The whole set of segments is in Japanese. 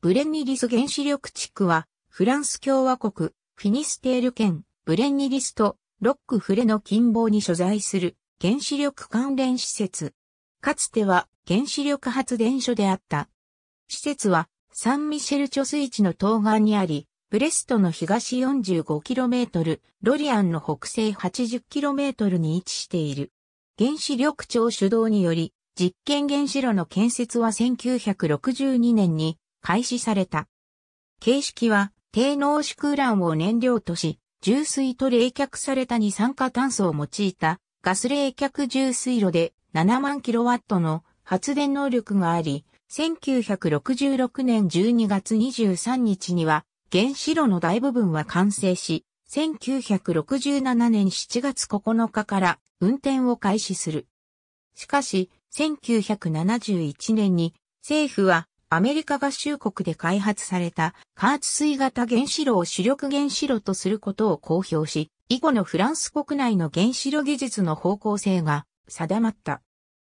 ブレンニリス原子力地区は、フランス共和国、フィニステール県、ブレンニリスと、ロックフレの近傍に所在する、原子力関連施設。かつては、原子力発電所であった。施設は、サンミシェル貯水池の東岸にあり、ブレストの東 45km、ロリアンの北西 80km に位置している。原子力庁主導により、実験原子炉の建設は1962年に開始された。形式は低濃縮ウランを燃料とし、重水と冷却された二酸化炭素を用いたガス冷却重水炉で7万キロワットの発電能力があり、1966年12月23日には原子炉の大部分は完成し、1967年7月9日から運転を開始する。しかし、1971年に政府はアメリカ合衆国で開発された加圧水型原子炉を主力原子炉とすることを公表し、以後のフランス国内の原子炉技術の方向性が定まった。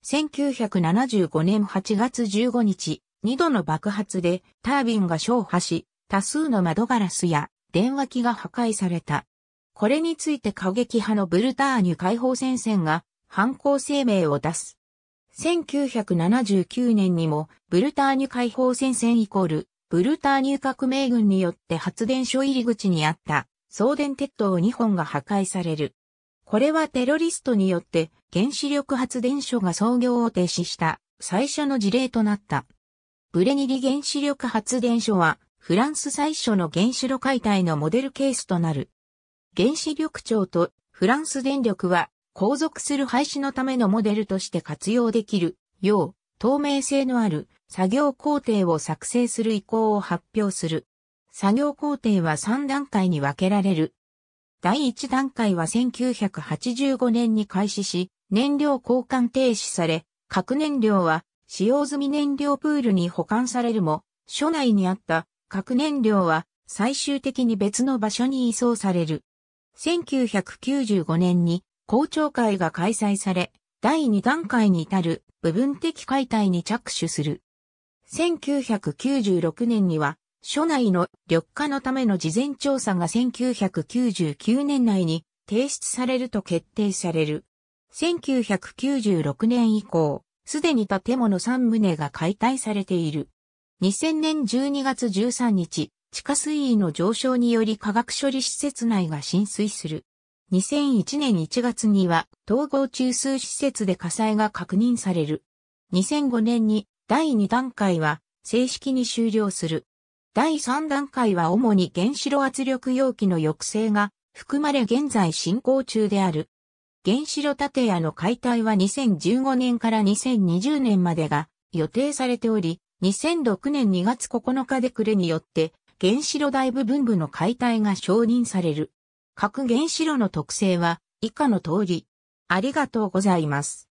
1975年8月15日、2度の爆発でタービンが消破し、多数の窓ガラスや電話機が破壊された。これについて過激派のブルターニュ解放戦線が犯行声明を出す。1979年にも、ブルターニュ解放戦線イコール、ブルターニュ革命軍によって発電所入り口にあった送電鉄塔2本が破壊される。これはテロリストによって原子力発電所が操業を停止した最初の事例となった。ブレニリ原子力発電所はフランス最初の原子炉解体のモデルケースとなる。原子力庁とフランス電力は後続する廃止のためのモデルとして活用できるよう、透明性のある作業工程を作成する意向を発表する。作業工程は3段階に分けられる。第1段階は1985年に開始し、燃料交換停止され、核燃料は使用済み燃料プールに保管されるも、所内にあった核燃料は最終的に別の場所に移送される。1995年に公聴会が開催され、第2段階に至る部分的解体に着手する。1996年には、署内の緑化のための事前調査が1999年内に提出されると決定される。1996年以降、すでに建物3棟が解体されている。2000年12月13日、地下水位の上昇により化学処理施設内が浸水する。2001年1月には統合中枢施設で火災が確認される。2005年に第2段階は正式に終了する。第3段階は主に原子炉圧力容器の抑制が含まれ現在進行中である。原子炉建屋の解体は2015年から2020年までが予定されており、2006年2月9日で暮れによって原子炉大部分部の解体が承認される。核原子炉の特性は以下の通り。ありがとうございます。